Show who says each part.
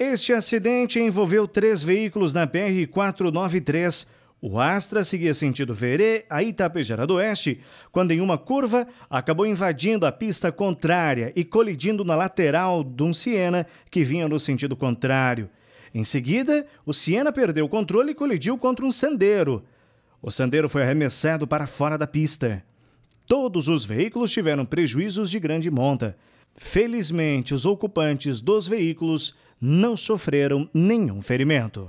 Speaker 1: Este acidente envolveu três veículos na BR-493. O Astra seguia sentido Verê a Itapejara do Oeste, quando em uma curva acabou invadindo a pista contrária e colidindo na lateral de um Siena que vinha no sentido contrário. Em seguida, o Siena perdeu o controle e colidiu contra um Sandero. O Sandero foi arremessado para fora da pista. Todos os veículos tiveram prejuízos de grande monta. Felizmente, os ocupantes dos veículos não sofreram nenhum ferimento.